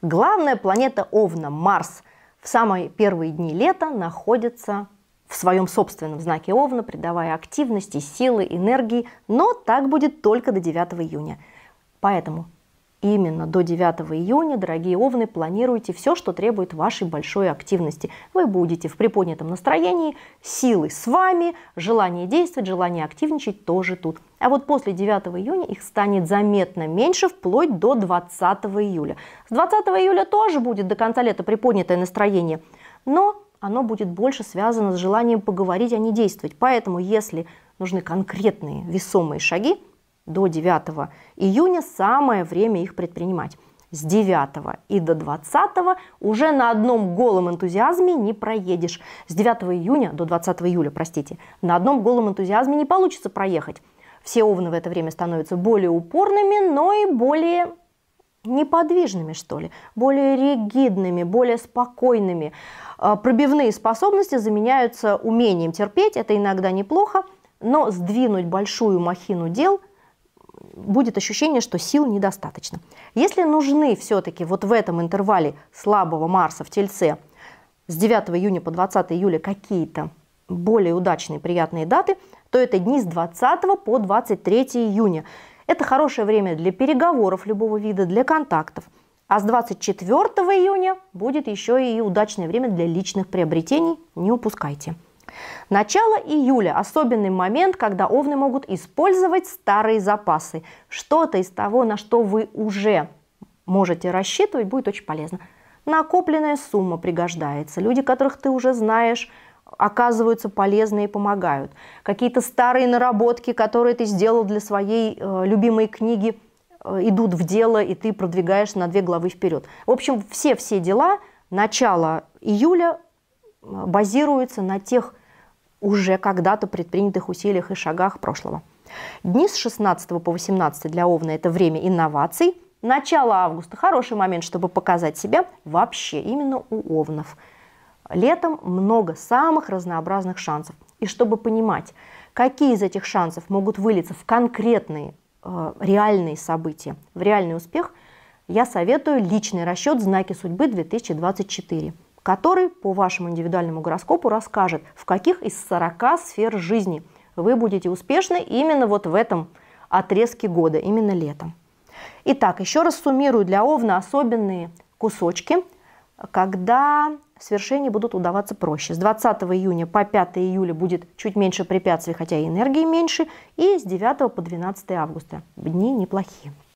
Главная планета Овна, Марс, в самые первые дни лета находится в своем собственном знаке Овна, придавая активности, силы, энергии, но так будет только до 9 июня. Поэтому именно до 9 июня, дорогие Овны, планируйте все, что требует вашей большой активности. Вы будете в приподнятом настроении, силы с вами, желание действовать, желание активничать тоже тут. А вот после 9 июня их станет заметно меньше вплоть до 20 июля. С 20 июля тоже будет до конца лета приподнятое настроение, но оно будет больше связано с желанием поговорить, а не действовать. Поэтому, если нужны конкретные весомые шаги, до 9 июня самое время их предпринимать. С 9 и до 20 уже на одном голом энтузиазме не проедешь. С 9 июня до 20 июля, простите, на одном голом энтузиазме не получится проехать. Все овны в это время становятся более упорными, но и более неподвижными, что ли, более ригидными, более спокойными. А, пробивные способности заменяются умением терпеть, это иногда неплохо, но сдвинуть большую махину дел будет ощущение, что сил недостаточно. Если нужны все-таки вот в этом интервале слабого Марса в Тельце с 9 июня по 20 июля какие-то более удачные, приятные даты, то это дни с 20 по 23 июня. Это хорошее время для переговоров любого вида, для контактов. А с 24 июня будет еще и удачное время для личных приобретений, не упускайте. Начало июля – особенный момент, когда овны могут использовать старые запасы. Что-то из того, на что вы уже можете рассчитывать, будет очень полезно. Накопленная сумма пригождается. Люди, которых ты уже знаешь – оказываются полезны и помогают. Какие-то старые наработки, которые ты сделал для своей э, любимой книги, э, идут в дело, и ты продвигаешь на две главы вперед. В общем, все-все дела начала июля э, базируются на тех уже когда-то предпринятых усилиях и шагах прошлого. Дни с 16 по 18 для Овна – это время инноваций. Начало августа – хороший момент, чтобы показать себя вообще именно у Овнов – Летом много самых разнообразных шансов. И чтобы понимать, какие из этих шансов могут вылиться в конкретные э, реальные события, в реальный успех, я советую личный расчет «Знаки судьбы 2024», который по вашему индивидуальному гороскопу расскажет, в каких из 40 сфер жизни вы будете успешны именно вот в этом отрезке года, именно летом. Итак, еще раз суммирую для Овна особенные кусочки – когда свершения будут удаваться проще. С 20 июня по 5 июля будет чуть меньше препятствий, хотя и энергии меньше, и с 9 по 12 августа дни неплохие.